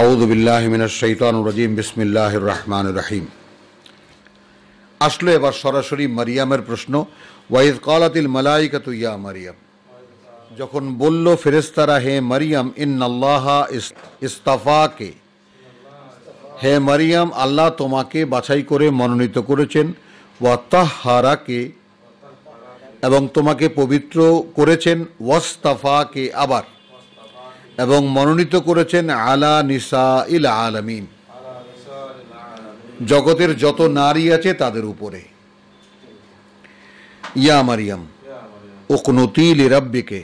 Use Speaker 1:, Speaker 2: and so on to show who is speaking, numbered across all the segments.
Speaker 1: আউদুবিল্লাহমিনশৈতানুরজিম বিসমিল্লাহ রহমান রাহিম আসলো এবার সরাসরি মারিয়ামের প্রশ্ন ওয়াইদ কলাতিল মালাইকা তুইয়া মারিয়াম যখন বলল ফেরেস্তারা হে মারিয়াম ইন্নাল্লাহা ইস্তাফাকে হে মারিয়াম আল্লাহ তোমাকে বাছাই করে মনোনীত করেছেন ওয়াত্তাহারাকে এবং তোমাকে পবিত্র করেছেন ওয়াস্তাফাকে আবার এবং মনোনীত করেছেন আলা নিসা ইল আলমিন জগতের যত নারী আছে তাদের উপরে ইয়া মারিয়াম ওকনতিল রাব্বিকে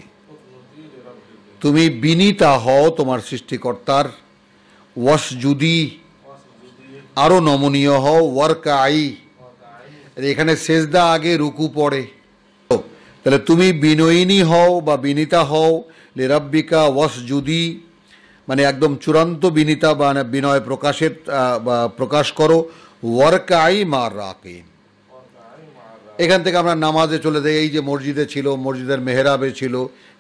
Speaker 1: তুমি বিনীতা হও তোমার সৃষ্টিকর্তার যুদি আরও নমনীয় হও ওয়ার্ক আই এখানে সেজদা আগে রুকু পড়ে তাহলে তুমি বিনয়িনী হও বা বিনীতা হও লেরাব্বিকা ওয়াস যুদি মানে একদম চূড়ান্ত বিনীতা বা বিনয় প্রকাশের প্রকাশ করো ওয়ারকাই মার রাকে এখান থেকে আমরা নামাজে চলে যাই এই যে মসজিদে ছিল মসজিদের মেহরাবে ছিল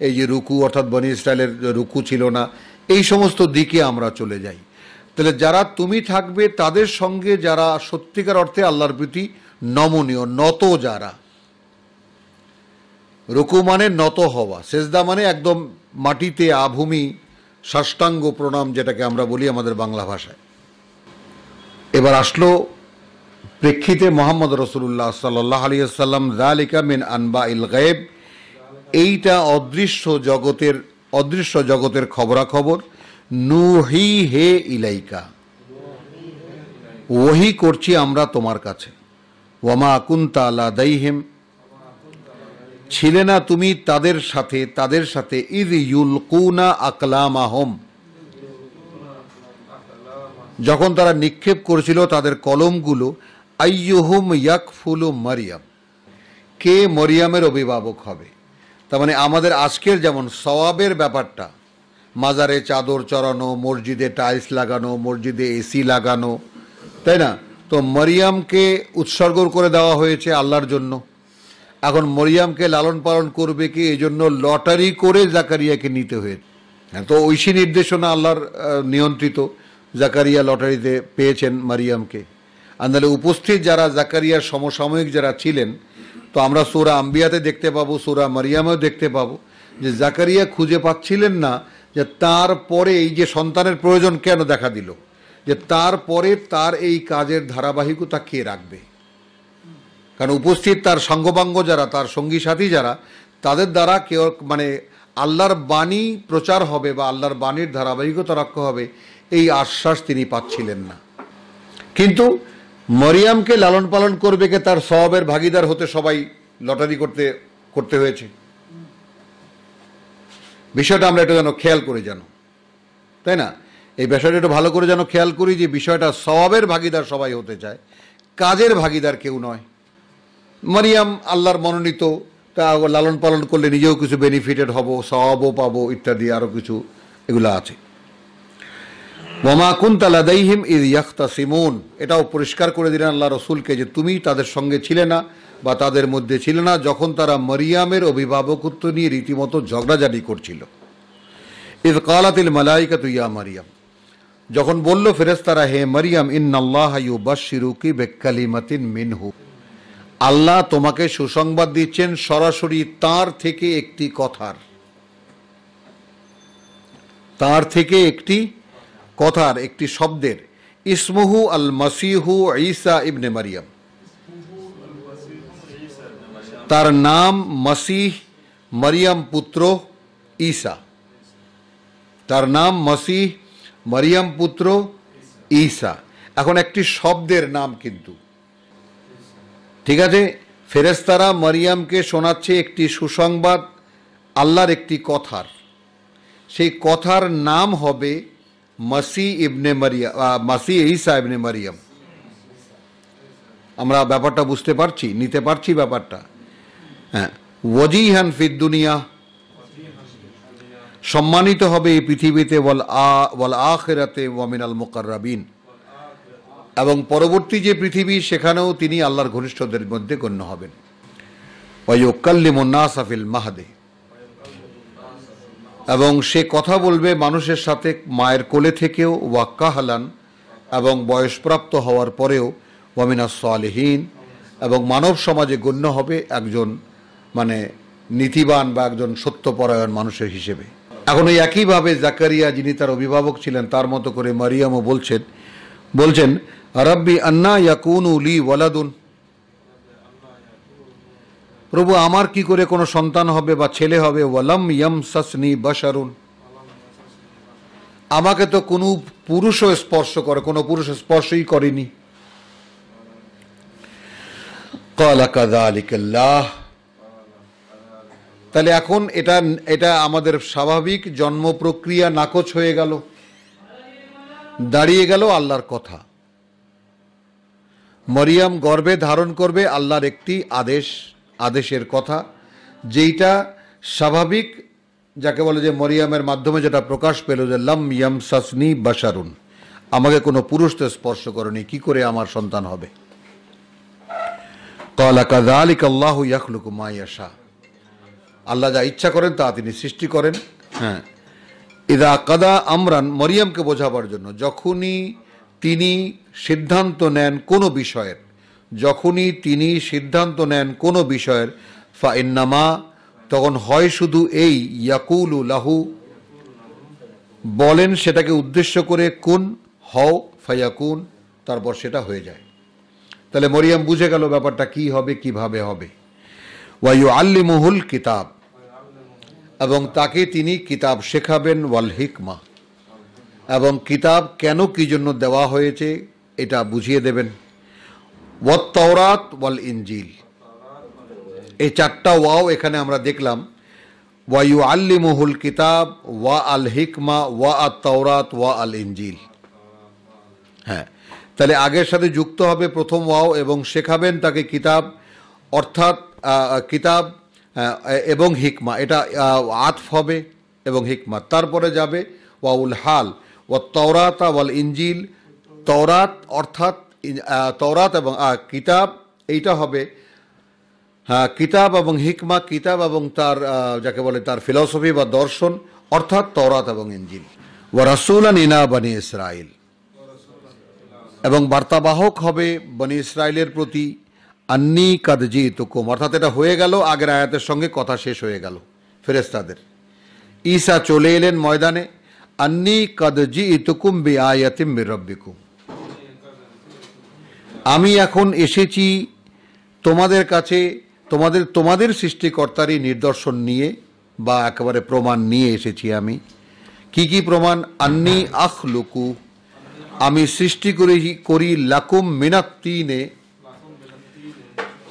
Speaker 1: এই যে রুকু অর্থাৎ বনি স্টাইলের রুকু ছিল না এই সমস্ত দিকে আমরা চলে যাই তাহলে যারা তুমি থাকবে তাদের সঙ্গে যারা সত্যিকার অর্থে আল্লাহর প্রতি নমনীয় নত যারা রুকু মানে নত হওয়া সেজদা মানে একদম মাটিতে আভূমি সাষ্টাঙ্গ প্রণাম যেটাকে আমরা বলি আমাদের বাংলা ভাষায় এবার আসলো প্রেক্ষিতে মোহাম্মদ রসুল্লাহ সাল্লাহ আলিয়াল্লাম জালিকা মিন আনবা ইল গায়েব এইটা অদৃশ্য জগতের অদৃশ্য জগতের খবরাখবর নুহি হে ইলাইকা ওহি করছি আমরা তোমার কাছে ওয়ামা আকুন্তা আলা দাইহেম ছিলে না তুমি তাদের সাথে তাদের সাথে ইদ ইউলকুনা আকলাম আহম যখন তারা নিক্ষেপ করেছিল তাদের কলমগুলো আইয়ুহুম ইয়াকফুলু মারিয়াম কে মরিয়ামের অভিভাবক হবে তার মানে আমাদের আজকের যেমন সওয়াবের ব্যাপারটা মাজারে চাদর চড়ানো মসজিদে টাইলস লাগানো মসজিদে এসি লাগানো তাই না তো মরিয়ামকে উৎসর্গ করে দেওয়া হয়েছে আল্লাহর জন্য এখন মরিয়ামকে লালন পালন করবে কি এই জন্য লটারি করে জাকারিয়াকে নিতে হয়েছে হ্যাঁ তো ঐশী নির্দেশনা আল্লাহর নিয়ন্ত্রিত জাকারিয়া লটারিতে পেয়েছেন মারিয়ামকে আন্দালে উপস্থিত যারা জাকারিয়ার সমসাময়িক যারা ছিলেন তো আমরা সোরা আম্বিয়াতে দেখতে পাবো সোরা মারিয়ামেও দেখতে পাবো যে জাকারিয়া খুঁজে পাচ্ছিলেন না যে তার পরে এই যে সন্তানের প্রয়োজন কেন দেখা দিল যে তারপরে তার এই কাজের ধারাবাহিকতা কে রাখবে কারণ উপস্থিত তার সঙ্গবাঙ্গ যারা তার সঙ্গী সাথী যারা তাদের দ্বারা কেউ মানে আল্লাহর বাণী প্রচার হবে বা আল্লাহর বাণীর ধারাবাহিকতা রক্ষা হবে এই আশ্বাস তিনি পাচ্ছিলেন না কিন্তু মরিয়ামকে লালন পালন করবে কে তার সবের ভাগিদার হতে সবাই লটারি করতে করতে হয়েছে বিষয়টা আমরা এটা যেন খেয়াল করে জানো তাই না এই বিষয়টা একটু ভালো করে যেন খেয়াল করি যে বিষয়টা সবের ভাগিদার সবাই হতে চায় কাজের ভাগিদার কেউ নয় মারিয়াম আল্লাহর মনোনীত তা লালন পালন করলে নিজেও কিছু বেনিফিটেড হব সবও পাবো ইত্যাদি আরও কিছু এগুলো আছে মমা কুন্তালাদাইহিম ইদ ইয়াখতা সিমুন এটাও পরিষ্কার করে দিলেন আল্লাহ রসুলকে যে তুমি তাদের সঙ্গে ছিলে না বা তাদের মধ্যে ছিল না যখন তারা মরিয়ামের অভিভাবকত্ব নিয়ে রীতিমতো ঝগড়াঝাটি করছিল ইদ কালাতিল মালাইকা তুইয়া মারিয়াম যখন বলল ফেরেস্তারা হে মারিয়াম ইন্নাল্লাহ ইউ বাসিরুকি বেকালিমাতিন মিনহু আল্লাহ তোমাকে সুসংবাদ দিচ্ছেন সরাসরি তার থেকে একটি কথার তার থেকে একটি কথার একটি শব্দের ইসমুহু আল মাসিহু ঈসা ইবনে মারিয়াম তার নাম মসিহ মরিয়াম পুত্র ঈসা তার নাম মসিহ মরিয়াম পুত্র ঈসা এখন একটি শব্দের নাম কিন্তু ঠিক আছে ফেরেস্তারা মারিয়ামকে শোনাচ্ছে একটি সুসংবাদ আল্লাহর একটি কথার সেই কথার নাম হবে মাসি ইবনে মারিয়া মাসি ইসা ইবনে মারিয়াম আমরা ব্যাপারটা বুঝতে পারছি নিতে পারছি ব্যাপারটা হ্যাঁ ওয়াজিহান ফিদ দুনিয়া সম্মানিত হবে এই পৃথিবীতে ওয়াল আ ওয়াল আখেরাতে ওয়ামিন আল মোকার এবং পরবর্তী যে পৃথিবী সেখানেও তিনি আল্লাহর ঘনিষ্ঠদের মধ্যে গণ্য হবেন ওয়াইকাল্লিমন্না সাফিল মাহাদে এবং সে কথা বলবে মানুষের সাথে মায়ের কোলে থেকেও ওয়াক্কা হালান এবং বয়সপ্রাপ্ত হওয়ার পরেও ওয়ামিনা সালেহীন এবং মানব সমাজে গণ্য হবে একজন মানে নীতিবান বা একজন সত্যপরায়ণ মানুষের হিসেবে এখন ওই একইভাবে জাকারিয়া যিনি তার অভিভাবক ছিলেন তার মতো করে মারিয়ামও বলছেন বলছেন রব্বি আন্না ইয়াকুনু লি ওয়ালাদুন প্রভু আমার কি করে কোনো সন্তান হবে বা ছেলে হবে ওয়ালাম ইয়াম সাসনি বসারুন আমাকে তো কোনো পুরুষও স্পর্শ করে কোনো পুরুষ স্পর্শই করেনি কালাকাদালিকাল্লাহ তাহলে এখন এটা এটা আমাদের স্বাভাবিক জন্ম প্রক্রিয়া নাকচ হয়ে গেল দাঁড়িয়ে গেল আল্লাহর কথা মরিয়াম গর্বে ধারণ করবে আল্লাহর একটি আদেশ আদেশের কথা যেইটা স্বাভাবিক যাকে বলে যে মরিয়ামের মাধ্যমে যেটা প্রকাশ পেল যে লাম ইয়াম সাসনি বাসারুন আমাকে কোনো পুরুষ তো স্পর্শ করেনি কি করে আমার সন্তান হবে মাইয়াশা আল্লাহ যা ইচ্ছা করেন তা তিনি সৃষ্টি করেন হ্যাঁ ইদা কাদা আমরান মরিয়ামকে বোঝাবার জন্য যখনই তিনি সিদ্ধান্ত নেন কোনো বিষয়ের যখনই তিনি সিদ্ধান্ত নেন কোনো বিষয়ের ফা ইন্নামা তখন হয় শুধু এই ইয়াকুল লাহু বলেন সেটাকে উদ্দেশ্য করে কুন হও কুন তারপর সেটা হয়ে যায় তাহলে মরিয়াম বুঝে গেল ব্যাপারটা কি হবে কিভাবে হবে ওয়াইউ মহুল কিতাব এবং তাকে তিনি কিতাব শেখাবেন ওয়াল হিকমা এবং কিতাব কেন কি জন্য দেওয়া হয়েছে এটা বুঝিয়ে দেবেন ওয়াত তওরাত ওয়াল ইঞ্জিল এই চারটা ওয়াও এখানে আমরা দেখলাম ওয়াইউ আল্লি মহুল কিতাব ওয়া আল হিকমা ওয়া আ তওরাত ওয়া আল ইঞ্জিল হ্যাঁ তাহলে আগের সাথে যুক্ত হবে প্রথম ওয়াও এবং শেখাবেন তাকে কিতাব অর্থাৎ কিতাব এবং হিকমা এটা আতফ হবে এবং হিকমা তারপরে যাবে ওয়াউল হাল ও তওরাত ওয়াল ইঞ্জিল তওরাত অর্থাৎ তওরাত এবং কিতাব এইটা হবে হ্যাঁ, কিতাব এবং হিকমা কিতাব এবং তার যাকে বলে তার ফিলসফি বা দর্শন অর্থাৎ তওরাত এবং ইঞ্জিল ও রাসুলান ইনা বানি ইসরায়েল এবং বার্তাবাহক হবে বনি ইসরায়েলের প্রতি আন্নি কাদজি তুকুম অর্থাৎ এটা হয়ে গেল আগের আয়াতের সঙ্গে কথা শেষ হয়ে গেল ফেরেস্তাদের ঈসা চলে এলেন ময়দানে আন্নি কাদজি ইতুকুম বে আয়াতিম রব্বিকুম আমি এখন এসেছি তোমাদের কাছে তোমাদের তোমাদের সৃষ্টিকর্তারই নিদর্শন নিয়ে বা একেবারে প্রমাণ নিয়ে এসেছি আমি কি কি প্রমাণ আন্নি আখ লুকু আমি সৃষ্টি করে করি লাকুম মিনাত্তিনে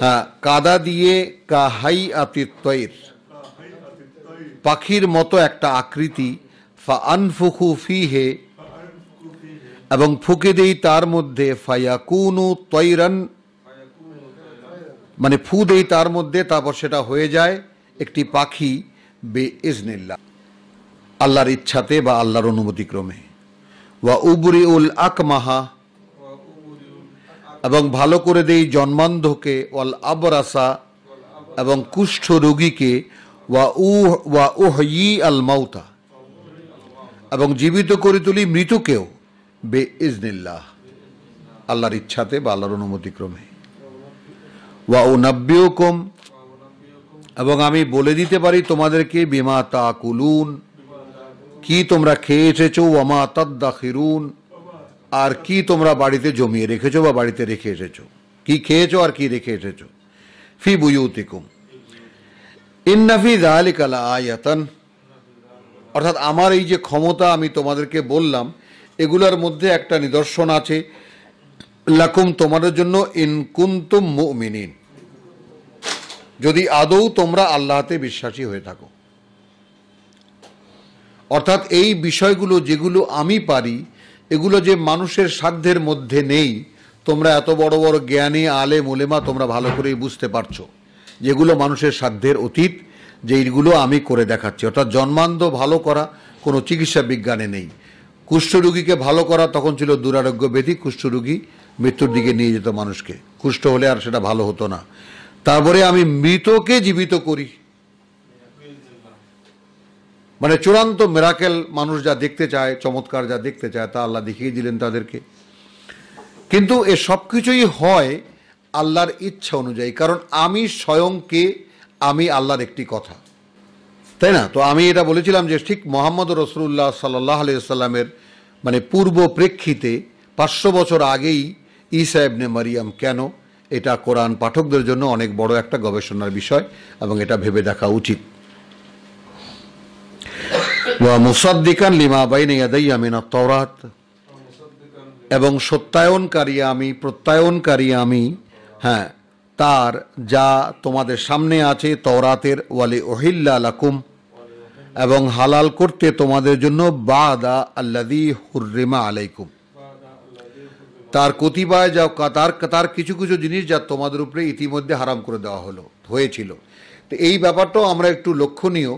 Speaker 1: হ্যাঁ কাদা দিয়ে কাহাই আতিত্বের পাখির মতো একটা আকৃতি ফা আনফুকু ফিহে এবং ফুকে দেই তার মধ্যে ফায়াকুনু তৈরান মানে ফু দেই তার মধ্যে তারপর সেটা হয়ে যায় একটি পাখি বে ইজনিল্লা আল্লাহর ইচ্ছাতে বা আল্লাহর অনুমতিক্রমে ওয়া উবরি উল আকমাহা এবং ভালো করে দেই জন্মান্ধকে ওয়াল আবরাসা এবং কুষ্ঠ রোগীকে ওয়া উহ ওয়া উহয়ি আল মাউতা এবং জীবিত করে তুলি মৃতকেও বে ইজনিল্লাহ আল্লাহর ইচ্ছাতে বা আল্লাহর অনুমতিক্রমে ওয়া ও নাব্যকম এবং আমি বলে দিতে পারি তোমাদেরকে বিমা তা কুলুন কি তোমরা খেয়ে এসেছো ওয়ামা তদ্দা খিরুন আর কি তোমরা বাড়িতে জমিয়ে রেখেছো বা বাড়িতে রেখে এসেছো কি খেয়েছো আর কি রেখে এসেছো ফি বুয়ুতিকুম ইন্নাফি দালিকালা আয়াতন অর্থাৎ আমার এই যে ক্ষমতা আমি তোমাদেরকে বললাম এগুলার মধ্যে একটা নিদর্শন আছে লাকুম তোমাদের জন্য ইনকুন্তুম মুমিনিন যদি আদৌ তোমরা আল্লাহতে বিশ্বাসী হয়ে থাকো অর্থাৎ এই বিষয়গুলো যেগুলো আমি পারি এগুলো যে মানুষের সাধ্যের মধ্যে নেই তোমরা এত বড় বড় জ্ঞানী আলে মোলেমা তোমরা ভালো করেই বুঝতে পারছো যেগুলো মানুষের সাধ্যের অতীত যে এইগুলো আমি করে দেখাচ্ছি অর্থাৎ জন্মান্ধ ভালো করা কোনো চিকিৎসা বিজ্ঞানে নেই কুষ্ঠরোগীকে ভালো করা তখন ছিল দুরারোগ্য ব্যাধি কুষ্ঠরোগী মৃত্যুর দিকে নিয়ে যেত মানুষকে কুষ্ঠ হলে আর সেটা ভালো হতো না তারপরে আমি মৃতকে জীবিত করি মানে চূড়ান্ত মেরাকেল মানুষ যা দেখতে চায় চমৎকার যা দেখতে চায় তা আল্লাহ দেখিয়ে দিলেন তাদেরকে কিন্তু এ সব কিছুই হয় আল্লাহর ইচ্ছা অনুযায়ী কারণ আমি স্বয়ংকে আমি আল্লাহর একটি কথা তাই না তো আমি এটা বলেছিলাম যে ঠিক মোহাম্মদ রসুল্লাহ সাল্লাহ আলিয়াল্লামের মানে পূর্ব প্রেক্ষিতে পাঁচশো বছর আগেই ইসা ইবনে মারিয়াম কেন এটা কোরআন পাঠকদের জন্য অনেক বড় একটা গবেষণার বিষয় এবং এটা ভেবে দেখা উচিত মুসাদ্দিকান লিমা বাইনে ইয়াদাইয়া তওরাত এবং সত্যায়নকারী আমি প্রত্যায়নকারী আমি হ্যাঁ তার যা তোমাদের সামনে আছে তওরাতের ওয়ালি ওহিল্লা লাকুম এবং হালাল করতে তোমাদের জন্য বাদা আল্লাদি হুর্রিমা আলাইকুম তার কতিপায় যা তার তার কিছু কিছু জিনিস যা তোমাদের উপরে ইতিমধ্যে হারাম করে দেওয়া হলো হয়েছিল তো এই ব্যাপারটাও আমরা একটু লক্ষণীয়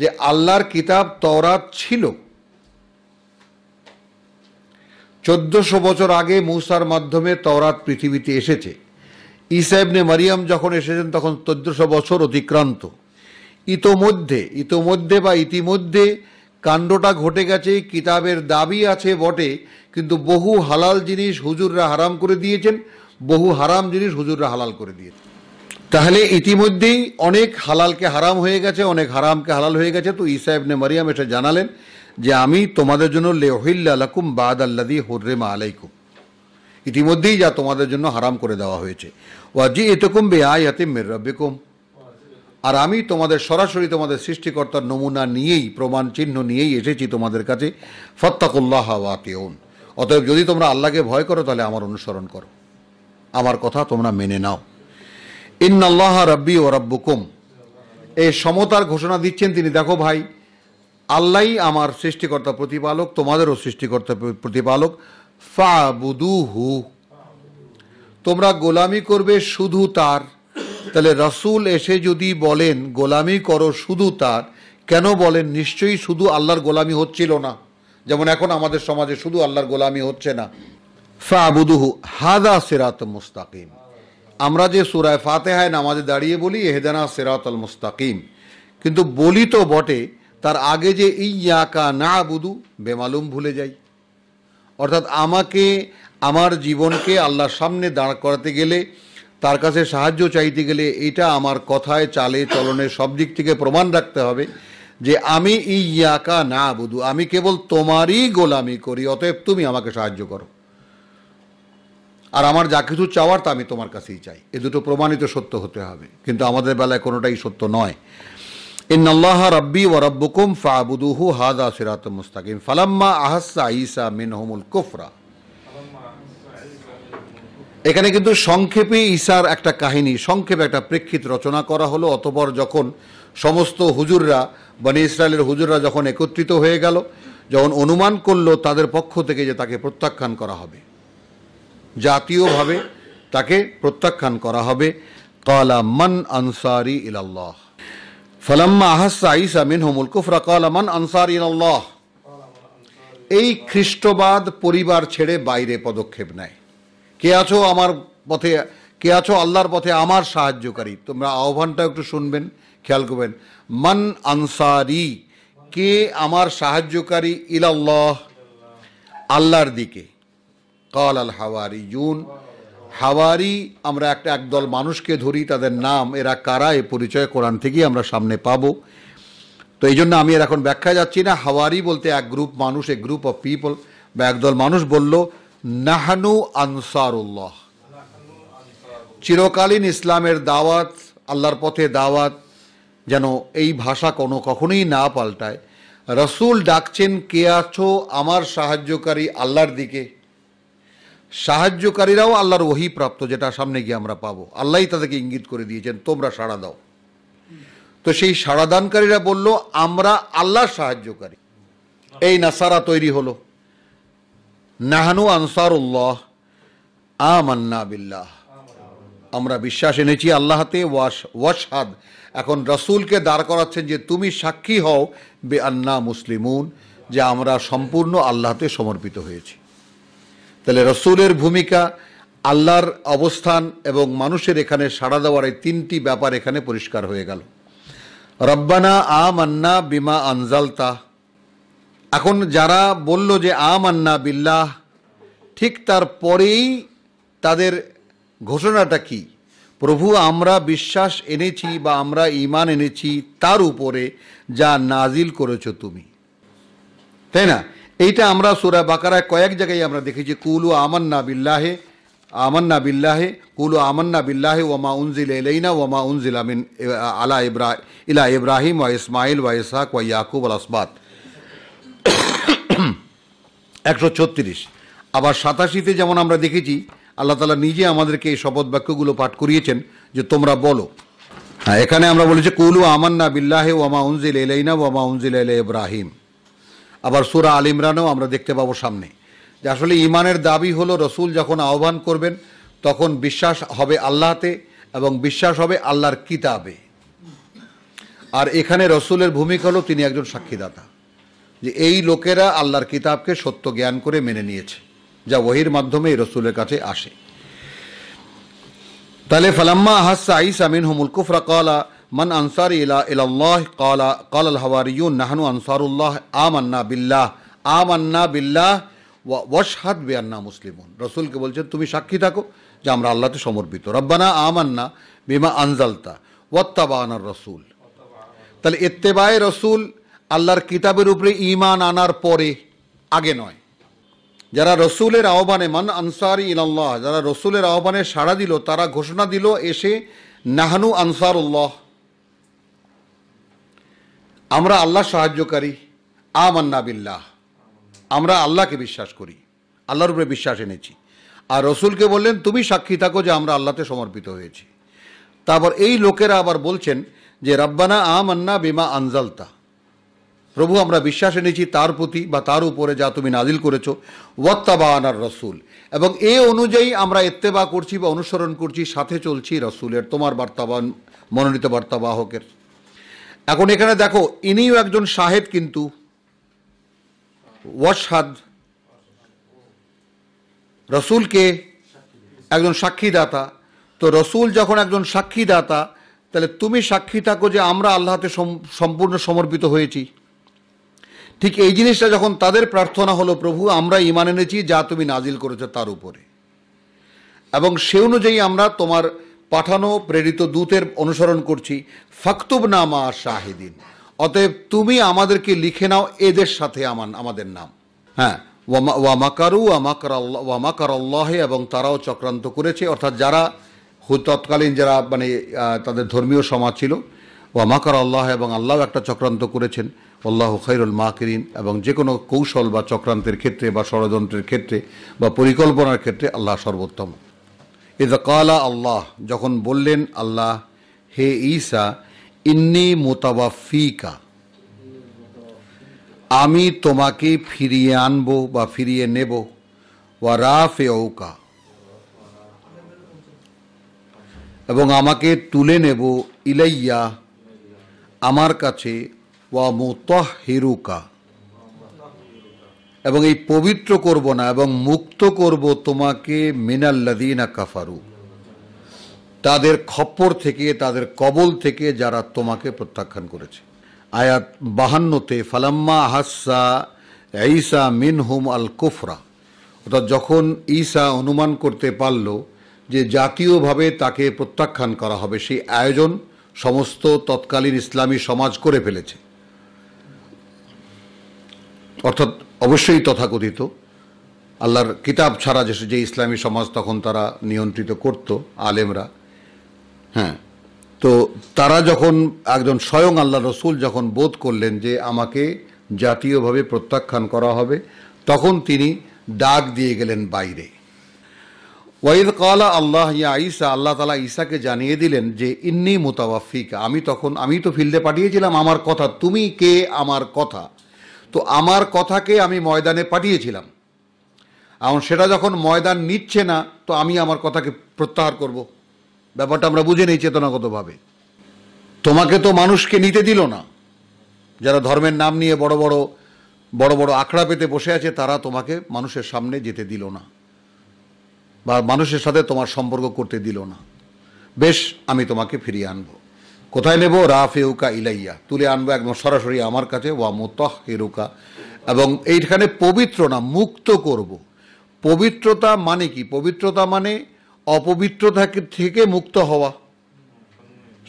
Speaker 1: যে আল্লাহর কিতাব তওরাত ছিল চোদ্দশো বছর আগে মূসার মাধ্যমে তওরাত পৃথিবীতে এসেছে ইসাইবনে মারিয়াম যখন এসেছেন তখন চোদ্দশো বছর অতিক্রান্ত ইতোমধ্যে ইতোমধ্যে বা ইতিমধ্যে কাণ্ডটা ঘটে গেছে কিতাবের দাবি আছে বটে কিন্তু বহু হালাল জিনিস হুজুররা হারাম করে দিয়েছেন বহু হারাম জিনিস হুজুররা হালাল করে দিয়েছেন তাহলে ইতিমধ্যেই অনেক হালালকে হারাম হয়ে গেছে অনেক হারামকে হালাল হয়ে গেছে তো ইসাহেবনে মারিয়াম এসে জানালেন যে আমি তোমাদের জন্য লেহিল্লা আলাকুম বাদ আল্লাদি হর্রেমা আলাইকুম ইতিমধ্যেই যা তোমাদের জন্য হারাম করে দেওয়া হয়েছে ওয়াজি এতকুম বে আয়াতে মের আর আমি তোমাদের সরাসরি তোমাদের সৃষ্টিকর্তার নমুনা নিয়েই প্রমাণ চিহ্ন নিয়েই এসেছি তোমাদের কাছে ফত্তাকুল্লাহ ওয়াতিউন অতএব যদি তোমরা আল্লাহকে ভয় করো তাহলে আমার অনুসরণ করো আমার কথা তোমরা মেনে নাও আল্লাহ রব্বি ও রব্বুকুম এই সমতার ঘোষণা দিচ্ছেন তিনি দেখো ভাই আল্লাহই আমার সৃষ্টিকর্তা প্রতিপালক তোমাদেরও সৃষ্টিকর্তা প্রতিপালক ফাবুদুহু তোমরা গোলামি করবে শুধু তার তাহলে রসুল এসে যদি বলেন গোলামি করো শুধু তার কেন বলেন নিশ্চয়ই শুধু আল্লাহর গোলামি হচ্ছিল না যেমন এখন আমাদের সমাজে শুধু আল্লাহর গোলামি হচ্ছে না ফাবুদুহু হাদা সেরাত মুস্তাকিম আমরা যে সুরায় ফাতেহায় নামাজে দাঁড়িয়ে বলি এহেদানা সেরাত আল মুস্তাকিম কিন্তু বলি তো বটে তার আগে যে ইয়াকা না বুদু বেমালুম ভুলে যাই অর্থাৎ আমাকে আমার জীবনকে আল্লাহর সামনে দাঁড় করাতে গেলে তার কাছে সাহায্য চাইতে গেলে এটা আমার কথায় চালে চলনে সব দিক থেকে প্রমাণ রাখতে হবে যে আমি ইয়াকা না বুধু আমি কেবল তোমারই গোলামি করি অতএব তুমি আমাকে সাহায্য করো আর আমার যা কিছু চাওয়ার তা আমি তোমার কাছেই চাই এ দুটো প্রমাণিত সত্য হতে হবে কিন্তু আমাদের বেলায় কোনোটাই সত্য নয় ইন্নআল্লাহ রব্বি ও রব্বুকুম ফাবুদুহু হাদা সিরাত মুস্তাকিম ফালাম্মা আহাসা ইসা মিনহমুল কুফরা এখানে কিন্তু সংক্ষেপে ঈশার একটা কাহিনী সংক্ষেপে একটা প্রেক্ষিত রচনা করা হলো অতপর যখন সমস্ত হুজুররা মানে ইসরায়েলের হুজুররা যখন একত্রিত হয়ে গেল যখন অনুমান করলো তাদের পক্ষ থেকে যে তাকে প্রত্যাখ্যান করা হবে জাতীয়ভাবে তাকে প্রত্যাখ্যান করা হবে কালা মন আনসারি ইলাল্লাহ ফলাম্মা আহাসা ইসা মিনহমুল কুফরা কলামান আনসার ইনল্লাহ এই খ্রিস্টবাদ পরিবার ছেড়ে বাইরে পদক্ষেপ নেয় কে আছো আমার পথে কে আছো আল্লাহর পথে আমার সাহায্যকারী তোমরা আহ্বানটা একটু শুনবেন খেয়াল করবেন মান আনসারি কে আমার সাহায্যকারী আল্লাহ আল্লাহর দিকে কল আল হাওয়ারি ইউন হাওয়ারি আমরা একটা একদল মানুষকে ধরি তাদের নাম এরা কারা এ পরিচয় কোরআন থেকেই আমরা সামনে পাব তো এই জন্য আমি এর এখন ব্যাখ্যা যাচ্ছি না হাওয়ারি বলতে এক গ্রুপ মানুষ এ গ্রুপ অফ পিপল বা একদল মানুষ বলল নাহানু আনসারুল্লাহ চিরকালীন ইসলামের দাওয়াত আল্লাহর পথে দাওয়াত যেন এই ভাষা কোনো কখনোই না পাল্টায় রসুল ডাকছেন কে আছো আমার সাহায্যকারী আল্লাহর দিকে সাহায্যকারীরাও আল্লাহর ওহি প্রাপ্ত যেটা সামনে গিয়ে আমরা পাবো আল্লাহ তাদেরকে ইঙ্গিত করে দিয়েছেন তোমরা সাড়া দাও তো সেই সাড়াদানকারীরা বলল আমরা আল্লাহর সাহায্যকারী এই নাসারা তৈরি হলো নাহানু আনসার উল্লাহ আমান্না বিল্লাহ আমরা বিশ্বাস এনেছি আল্লাহতে ওয়াশ ওয়াশহাদ এখন রসুলকে দাঁড় করাচ্ছেন যে তুমি সাক্ষী হও বে আন্না মুসলিমুন যে আমরা সম্পূর্ণ আল্লাহতে সমর্পিত হয়েছি তাহলে রসুলের ভূমিকা আল্লাহর অবস্থান এবং মানুষের এখানে সাড়া দেওয়ার এই তিনটি ব্যাপার এখানে পরিষ্কার হয়ে গেল রব্বানা আ মান্না বিমা আনজালতা এখন যারা বলল যে আ মান্না বিল্লাহ ঠিক তার পরেই তাদের ঘোষণাটা কি প্রভু আমরা বিশ্বাস এনেছি বা আমরা ইমান এনেছি তার উপরে যা নাজিল করেছ তুমি তাই না এইটা আমরা সুরা বাকারায় কয়েক জায়গায় আমরা দেখেছি কুলু আমন্না বিল্লাহে আমন্না বিল্লাহে কুলু আমন্না বিল্লাহে ওমা উনজিল এলাইনা ওমা উনজিল আমিন আলা ইব্রাহ ইলা ইব্রাহিম ওয়া ইসমাইল ওয়া ইসাক ওয়া ইয়াকুব আল আসবাত একশো ছত্রিশ আবার সাতাশিতে যেমন আমরা দেখেছি আল্লাহ তালা নিজে আমাদেরকে এই শপথ বাক্যগুলো পাঠ করিয়েছেন যে তোমরা বলো হ্যাঁ এখানে আমরা বলেছি কুলু আমান্না বিল্লাহে ওয়ামা উনজিল এলাইনা ওয়ামা উনজিল এলে ইব্রাহিম আবার সুরা আল ইমরানেও আমরা দেখতে পাবো সামনে যে আসলে ইমানের দাবি হলো রসুল যখন আহ্বান করবেন তখন বিশ্বাস হবে আল্লাহতে এবং বিশ্বাস হবে আল্লাহর কিতাবে আর এখানে রসুলের ভূমিকা হলো তিনি একজন সাক্ষীদাতা যে এই লোকেরা আল্লাহর কিতাবকে সত্য জ্ঞান করে মেনে নিয়েছে যা ওহির মাধ্যমে এই রসুলের কাছে আসে তাহলে ফালাম্মা আহাসা আইসা মিন হুমুল কুফরা কলা মান আনসার ইলা ইলাল্লাহ কালা কাল আল হাওয়ারিউ নাহানু আনসারুল্লাহ আমান্না বিল্লাহ আমান্না বিল্লাহ ওয়াশহাদ বিয়ান্না মুসলিমুন রসুলকে বলছেন তুমি সাক্ষী থাকো যে আমরা আল্লাহতে সমর্পিত রব্বানা আমান্না বিমা আনজালতা ওয়াত্তাবানার রসুল তাহলে এত্তেবায় রসুল আল্লাহর কিতাবের উপরে ইমান আনার পরে আগে নয় যারা রসুলের আহ্বানে মান আনসারি ইনাল্লাহ যারা রসুলের আহ্বানে সাড়া দিল তারা ঘোষণা দিল এসে নাহানু আনসারুল্লাহ আমরা আল্লাহ সাহায্যকারী আমান্না বিল্লাহ আমরা আল্লাহকে বিশ্বাস করি আল্লাহর উপরে বিশ্বাস এনেছি আর রসুলকে বললেন তুমি সাক্ষী থাকো যে আমরা আল্লাহতে সমর্পিত হয়েছি তারপর এই লোকেরা আবার বলছেন যে রাব্বানা আমান্না বিমা আনজালতা প্রভু আমরা বিশ্বাস এনেছি তার প্রতি বা তার উপরে যা তুমি নাজিল করেছো ওয়াত্তাবা আনার রসুল এবং এ অনুযায়ী আমরা এত্তেবা করছি বা অনুসরণ করছি সাথে চলছি রসুলের তোমার বার্তাবান মনোনীত বার্তাবাহকের এখন এখানে দেখো ইনিও একজন সাহেব কিন্তু ওয়াসাদ রসুলকে একজন সাক্ষীদাতা তো রসুল যখন একজন সাক্ষীদাতা তাহলে তুমি সাক্ষী থাকো যে আমরা আল্লাহতে সম্পূর্ণ সমর্পিত হয়েছি ঠিক এই জিনিসটা যখন তাদের প্রার্থনা হলো প্রভু আমরা ইমান এনেছি যা তুমি নাজিল করেছো তার উপরে এবং সে অনুযায়ী আমরা তোমার পাঠানো প্রেরিত দূতের অনুসরণ করছি ফাকতুব নামা শাহিদিন অতএব তুমি আমাদেরকে লিখে নাও এদের সাথে আমার আমাদের নাম হ্যাঁ ওয়ামাকারু ওয়ামাকার ওয়া আল্লাহে এবং তারাও চক্রান্ত করেছে অর্থাৎ যারা তৎকালীন যারা মানে তাদের ধর্মীয় সমাজ ছিল ওয়ামাকার আল্লাহ এবং আল্লাহ একটা চক্রান্ত করেছেন আল্লাহ খৈরুল মাকরিন এবং যে কোনো কৌশল বা চক্রান্তের ক্ষেত্রে বা ষড়যন্ত্রের ক্ষেত্রে বা পরিকল্পনার ক্ষেত্রে আল্লাহ সর্বোত্তম ইদকালা আল্লাহ যখন বললেন আল্লাহ হে ঈসা ইন্নি মোতাবাফিকা আমি তোমাকে ফিরিয়ে আনবো বা ফিরিয়ে নেব ওয়া রাফে ওকা এবং আমাকে তুলে নেব ইলাইয়া আমার কাছে ওয়া মোতাহিরুকা এবং এই পবিত্র করব না এবং মুক্ত করব তোমাকে মিনাল্লাদিনা কাফারু তাদের খপ্পর থেকে তাদের কবল থেকে যারা তোমাকে প্রত্যাখ্যান করেছে আয়াত বাহান্নতে ফালাম্মা হাসা ঈসা মিনহুম আল কুফরা অর্থাৎ যখন ঈসা অনুমান করতে পারল যে জাতীয়ভাবে তাকে প্রত্যাখ্যান করা হবে সেই আয়োজন সমস্ত তৎকালীন ইসলামী সমাজ করে ফেলেছে অর্থাৎ অবশ্যই তথাকথিত আল্লাহর কিতাব ছাড়া যে যে ইসলামী সমাজ তখন তারা নিয়ন্ত্রিত করত আলেমরা হ্যাঁ তো তারা যখন একজন স্বয়ং আল্লাহ রসুল যখন বোধ করলেন যে আমাকে জাতীয়ভাবে প্রত্যাখ্যান করা হবে তখন তিনি ডাক দিয়ে গেলেন বাইরে ওয়াইদ কালা আল্লাহ ইয়া ঈসা আল্লাহ তালা ঈসাকে জানিয়ে দিলেন যে ইন্নি মোতাবাফিক আমি তখন আমি তো ফিল্ডে পাঠিয়েছিলাম আমার কথা তুমি কে আমার কথা তো আমার কথাকে আমি ময়দানে পাঠিয়েছিলাম এখন সেটা যখন ময়দান নিচ্ছে না তো আমি আমার কথাকে প্রত্যাহার করব। ব্যাপারটা আমরা বুঝে নেই চেতনাগতভাবে তোমাকে তো মানুষকে নিতে দিল না যারা ধর্মের নাম নিয়ে বড় বড় বড় বড় আখড়া পেতে বসে আছে তারা তোমাকে মানুষের সামনে যেতে দিল না বা মানুষের সাথে তোমার সম্পর্ক করতে দিল না বেশ আমি তোমাকে ফিরিয়ে আনবো কোথায় নেব রাফেউকা ইলাইয়া তুলে আনবো একদম সরাসরি আমার কাছে ওয়া মোতাহ হেরুকা এবং এইখানে পবিত্র না মুক্ত করব। পবিত্রতা মানে কি পবিত্রতা মানে অপবিত্রতা থেকে মুক্ত হওয়া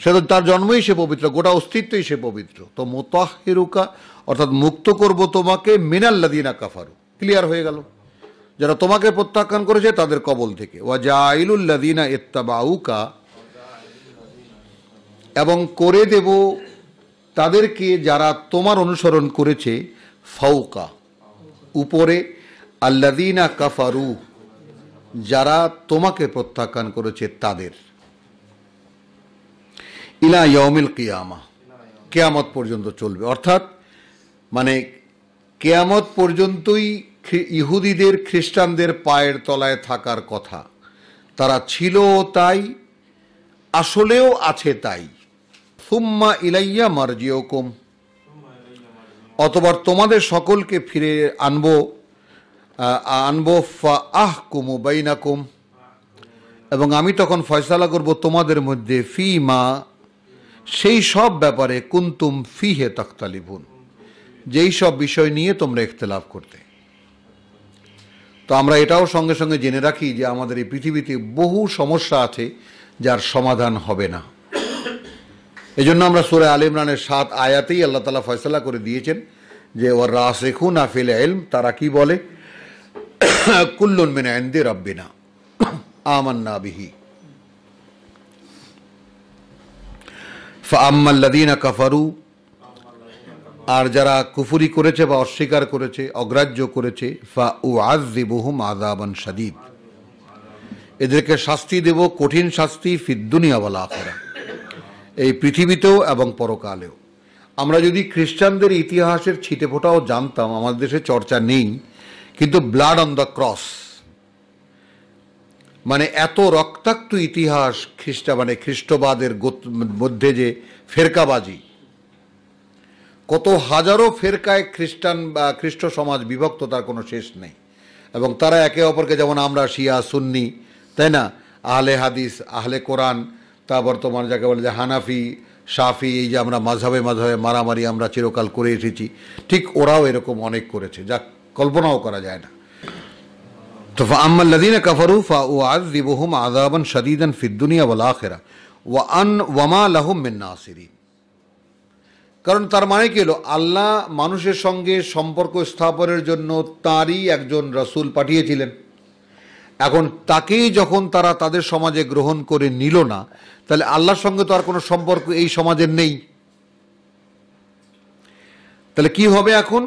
Speaker 1: সে তো তার জন্মই সে পবিত্র গোটা অস্তিত্বই সে পবিত্র তো মোতাহ হেরুকা অর্থাৎ মুক্ত করব তোমাকে মিনাল্লাদিনা কাফারু ক্লিয়ার হয়ে গেল যারা তোমাকে প্রত্যাখ্যান করেছে তাদের কবল থেকে ওয়া জাইলুল্লাদিনা ইত্তাবাউকা এবং করে দেব তাদেরকে যারা তোমার অনুসরণ করেছে ফাউকা উপরে আল্লাদিনা কাফারু যারা তোমাকে প্রত্যাখ্যান করেছে তাদের ইলা ইয়মিল কিয়ামা কেয়ামত পর্যন্ত চলবে অর্থাৎ মানে কেয়ামত পর্যন্তই ইহুদিদের খ্রিস্টানদের পায়ের তলায় থাকার কথা তারা ছিল তাই আসলেও আছে তাই সুম্মা ইলাইয়া মার্জিওকুম অতবার তোমাদের সকলকে ফিরে আনব আনব ফা আহ কুমু বাইনাকুম এবং আমি তখন ফয়সালা করব তোমাদের মধ্যে ফি মা সেই সব ব্যাপারে কুন্তুম ফি হে তখতালিভুন যেই সব বিষয় নিয়ে তোমরা ইখতলাফ করতে তো আমরা এটাও সঙ্গে সঙ্গে জেনে রাখি যে আমাদের এই পৃথিবীতে বহু সমস্যা আছে যার সমাধান হবে না এজন্য আমরা সুরে আল ইমরানের সাত আয়াতেই আল্লাহ তালা ফয়সলা করে দিয়েছেন যে ওর রাসেখুন আফিল এলম তারা কি বলে কুল্লুন মিনা এন্দি রব্বিনা আমান্না বিহি ফাম্মাল্লাদিনা কাফারু আর যারা কুফুরি করেছে বা অস্বীকার করেছে অগ্রাহ্য করেছে ফা উ আজিবুহুম আজাবান সাদিব এদেরকে শাস্তি দেব কঠিন শাস্তি ফিদ্দুনিয়া বলা আখরা এই পৃথিবীতেও এবং পরকালেও আমরা যদি খ্রিস্টানদের ইতিহাসের ছিটেফোঁটাও জানতাম আমাদের দেশে চর্চা নেই কিন্তু ব্লাড অন দ্য ক্রস মানে এত রক্তাক্ত ইতিহাস খ্রিস্টা মানে খ্রিস্টবাদের মধ্যে যে ফেরকাবাজি কত হাজারো ফেরকায় খ্রিস্টান বা খ্রিস্ট সমাজ বিভক্ত তার কোনো শেষ নেই এবং তারা একে অপরকে যেমন আমরা শিয়া সুন্নি তাই না আহলে হাদিস আহলে কোরআন তা বর্তমানে যাকে বলে যে হানাফি সাফি এই যে আমরা মাঝাবে মাঝাবে মারামারি আমরা চিরকাল করে এসেছি ঠিক ওরাও এরকম অনেক করেছে যা কল্পনাও করা যায় না তো ফাম্মাল্লাদিন কফরু ফা ও আজ দিবহুম আদাবান সদিদন ফিদ্দুনিয়া বলা আখেরা ওয়া আন ওয়ামা মিন্না মিন্নাসিরিন কারণ তার মানে কি হলো আল্লাহ মানুষের সঙ্গে সম্পর্ক স্থাপনের জন্য তাঁরই একজন রসুল পাঠিয়েছিলেন এখন তাকেই যখন তারা তাদের সমাজে গ্রহণ করে নিল না তাহলে আল্লাহর সঙ্গে তো আর কোনো সম্পর্ক এই সমাজের নেই তাহলে কি হবে এখন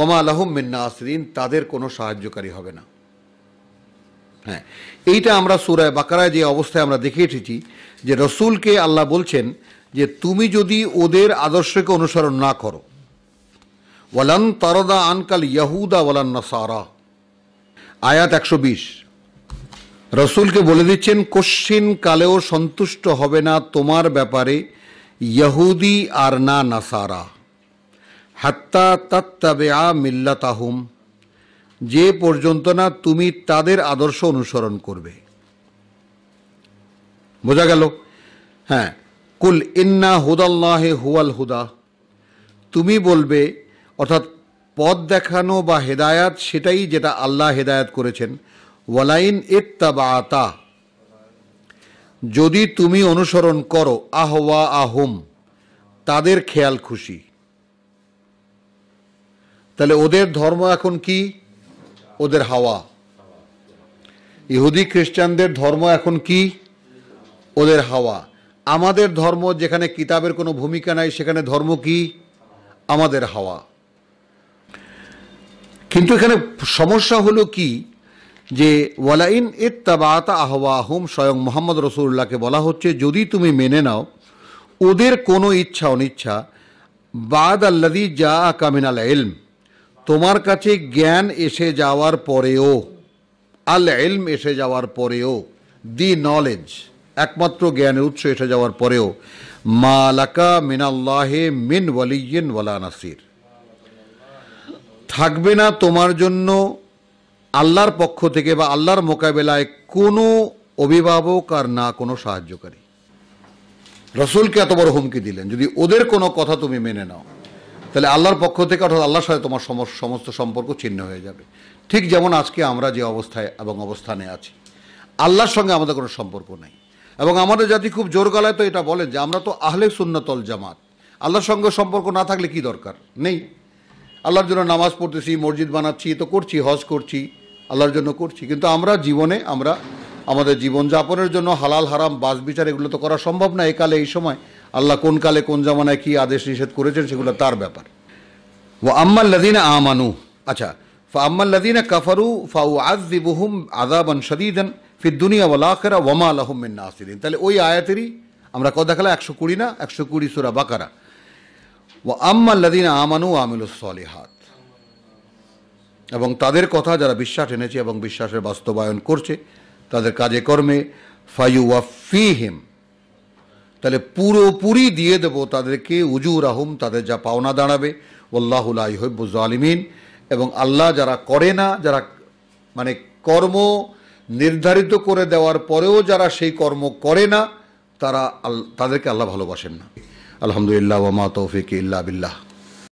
Speaker 1: ওমা আলহম মিন্না আসরিন তাদের কোনো সাহায্যকারী হবে না হ্যাঁ এইটা আমরা সুরায় বাকারায় যে অবস্থায় আমরা দেখে এসেছি যে রসুলকে আল্লাহ বলছেন যে তুমি যদি ওদের আদর্শকে অনুসরণ না করো ওয়ালান তারদা আনকাল ইয়াহুদা ওয়ালান্না সারা আয়াত একশো বিশ রসুলকে বলে দিচ্ছেন কোশ্চিন কালেও সন্তুষ্ট হবে না তোমার ব্যাপারে ইহুদি আর না নাসারা হাত্তা তাত্তাবে আ মিল্লা তাহুম যে পর্যন্ত না তুমি তাদের আদর্শ অনুসরণ করবে বোঝা গেল হ্যাঁ কুল ইন্না হুদাল্লাহে হুয়াল হুদা তুমি বলবে অর্থাৎ পদ দেখানো বা হেদায়াত সেটাই যেটা আল্লাহ হেদায়াত করেছেন ওয়ালাইন ইত্তাবাতা যদি তুমি অনুসরণ করো আহওয়া আহোম তাদের খেয়াল খুশি তাহলে ওদের ধর্ম এখন কি ওদের হাওয়া ইহুদি খ্রিস্টানদের ধর্ম এখন কি ওদের হাওয়া আমাদের ধর্ম যেখানে কিতাবের কোনো ভূমিকা নাই সেখানে ধর্ম কি আমাদের হাওয়া কিন্তু এখানে সমস্যা হলো কি যে ওয়ালাইন ইত্তাবাত আহওয়াহুম স্বয়ং মোহাম্মদ রসুল্লাহকে বলা হচ্ছে যদি তুমি মেনে নাও ওদের কোনো ইচ্ছা অনিচ্ছা বাদ আল্লাদি যা আল এলম তোমার কাছে জ্ঞান এসে যাওয়ার পরেও আল এলম এসে যাওয়ার পরেও দি নলেজ একমাত্র জ্ঞানের উৎস এসে যাওয়ার পরেও মালাকা মিনাল্লাহে মিন ওয়ালিয়েন ওয়ালা নাসির থাকবে না তোমার জন্য আল্লাহর পক্ষ থেকে বা আল্লাহর মোকাবেলায় কোনো অভিভাবক আর না কোনো সাহায্যকারী রসুলকে এত বড় হুমকি দিলেন যদি ওদের কোনো কথা তুমি মেনে নাও তাহলে আল্লাহর পক্ষ থেকে অর্থাৎ আল্লাহর সাথে তোমার সমস্ত সম্পর্ক ছিন্ন হয়ে যাবে ঠিক যেমন আজকে আমরা যে অবস্থায় এবং অবস্থানে আছি আল্লাহর সঙ্গে আমাদের কোনো সম্পর্ক নাই এবং আমাদের জাতি খুব জোর গলায় তো এটা বলেন যে আমরা তো আহলে সুন্নতল জামাত আল্লাহর সঙ্গে সম্পর্ক না থাকলে কি দরকার নেই আল্লাহর জন্য নামাজ পড়তেছি মসজিদ বানাচ্ছি তো করছি হজ করছি আল্লাহর জন্য করছি কিন্তু আমরা জীবনে আমরা আমাদের জীবনযাপনের জন্য হালাল হারাম বাস বিচার এগুলো তো করা সম্ভব না একালে কালে এই সময় আল্লাহ কোন কালে কোন জামানায় কি আদেশ নিষেধ করেছেন সেগুলো তার ব্যাপার ও লদিনা আমানু আচ্ছা ফা লদিনা কাফারু ফাউ আজ আজিবুহুম আদাবান সদিদান ফিদ্দুনিয়া ওয়াল আখেরা ওয়ামা আলহমিন আসিদিন তাহলে ওই আয়াতেরই আমরা কথা খেলা একশো কুড়ি না একশো কুড়ি সুরা বাকারা ও লদিনা আমানু আমিলুসলিহাত এবং তাদের কথা যারা বিশ্বাস এনেছে এবং বিশ্বাসের বাস্তবায়ন করছে তাদের কাজে কর্মে ফাইউয়া ফি হিম তাহলে পুরোপুরি দিয়ে দেব তাদেরকে উজুর আহম তাদের যা পাওনা দাঁড়াবে ওল্লাহুল্লাহ হইবুজ আলিমিন এবং আল্লাহ যারা করে না যারা মানে কর্ম নির্ধারিত করে দেওয়ার পরেও যারা সেই কর্ম করে না তারা তাদেরকে আল্লাহ ভালোবাসেন না আলহামদুলিল্লাহ ওমা তৌফিক ইল্লা বিল্লাহ